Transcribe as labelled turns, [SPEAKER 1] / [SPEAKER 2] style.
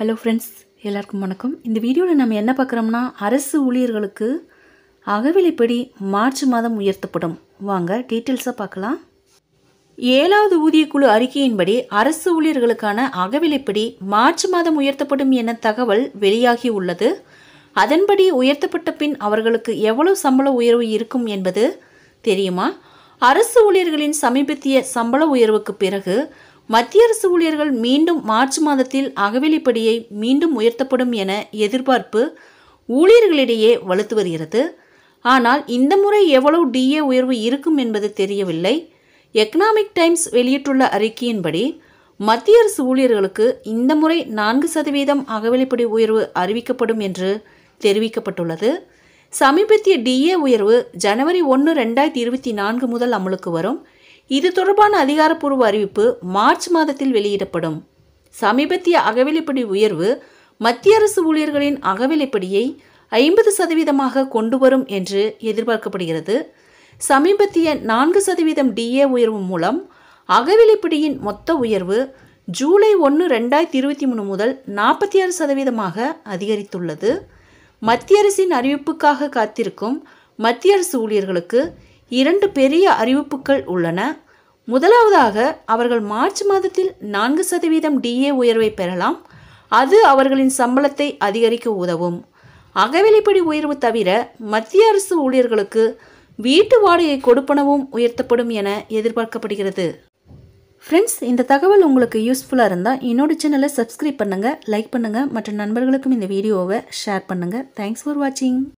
[SPEAKER 1] hello friends எல்லாருக்கும் வணக்கம் இந்த வீடியோவில் நம்ம என்ன பார்க்குறோம்னா அரசு ஊழியர்களுக்கு அகவிலைப்படி மார்ச் மாதம் உயர்த்தப்படும் வாங்க டீட்டெயில்ஸாக பார்க்கலாம் ஏழாவது ஊதியக்குழு அறிக்கையின்படி அரசு ஊழியர்களுக்கான அகவிலைப்படி மார்ச் மாதம் உயர்த்தப்படும் என தகவல் வெளியாகி உள்ளது அதன்படி உயர்த்தப்பட்ட பின் அவர்களுக்கு எவ்வளவு சம்பள உயர்வு இருக்கும் என்பது தெரியுமா அரசு ஊழியர்களின் சமீபத்திய சம்பள உயர்வுக்கு பிறகு மத்திய அரசு ஊழியர்கள் மீண்டும் மார்ச் மாதத்தில் அகவிலைப்படியை மீண்டும் உயர்த்தப்படும் என எதிர்பார்ப்பு ஊழியர்களிடையே வலுத்து வருகிறது ஆனால் இந்த முறை எவ்வளவு டிஏ உயர்வு இருக்கும் என்பது தெரியவில்லை எக்கனாமிக் டைம்ஸ் வெளியிட்டுள்ள அறிக்கையின்படி மத்திய அரசு ஊழியர்களுக்கு இந்த முறை நான்கு சதவீதம் அகவிலைப்படி உயர்வு அறிவிக்கப்படும் என்று தெரிவிக்கப்பட்டுள்ளது சமீபத்திய டிஏ உயர்வு ஜனவரி ஒன்று ரெண்டாயிரத்தி இருபத்தி நான்கு முதல் அமலுக்கு வரும் இது தொடர்பான அதிகாரப்பூர்வ அறிவிப்பு மார்ச் மாதத்தில் வெளியிடப்படும் சமீபத்திய அகவிலைப்படி உயர்வு மத்திய அரசு ஊழியர்களின் அகவிலைப்படியை ஐம்பது சதவீதமாக கொண்டு வரும் என்று எதிர்பார்க்கப்படுகிறது சமீபத்திய நான்கு சதவீதம் டிஏ உயர்வு மூலம் அகவிலைப்படியின் மொத்த உயர்வு ஜூலை ஒன்று ரெண்டாயிரத்தி இருபத்தி மூணு முதல் நாற்பத்தி ஆறு சதவீதமாக அதிகரித்துள்ளது மத்திய அரசின் அறிவிப்புக்காக காத்திருக்கும் மத்திய அரசு ஊழியர்களுக்கு இரண்டு பெரிய அறிவிப்புகள் உள்ளன முதலாவதாக அவர்கள் மார்ச் மாதத்தில் நான்கு சதவீதம் டிஏ உயர்வை பெறலாம் அது அவர்களின் சம்பளத்தை அதிகரிக்க உதவும் அகவிலைப்படி உயர்வு தவிர மத்திய அரசு ஊழியர்களுக்கு வீட்டு வாடகை கொடுப்பனவும் உயர்த்தப்படும் என எதிர்பார்க்கப்படுகிறது ஃப்ரெண்ட்ஸ் இந்த தகவல் உங்களுக்கு யூஸ்ஃபுல்லாக இருந்தால் என்னோட சேனலை சப்ஸ்கிரைப் பண்ணுங்கள் லைக் பண்ணுங்கள் மற்ற நண்பர்களுக்கும் இந்த வீடியோவை ஷேர் பண்ணுங்கள் தேங்க்ஸ் ஃபார் வாட்சிங்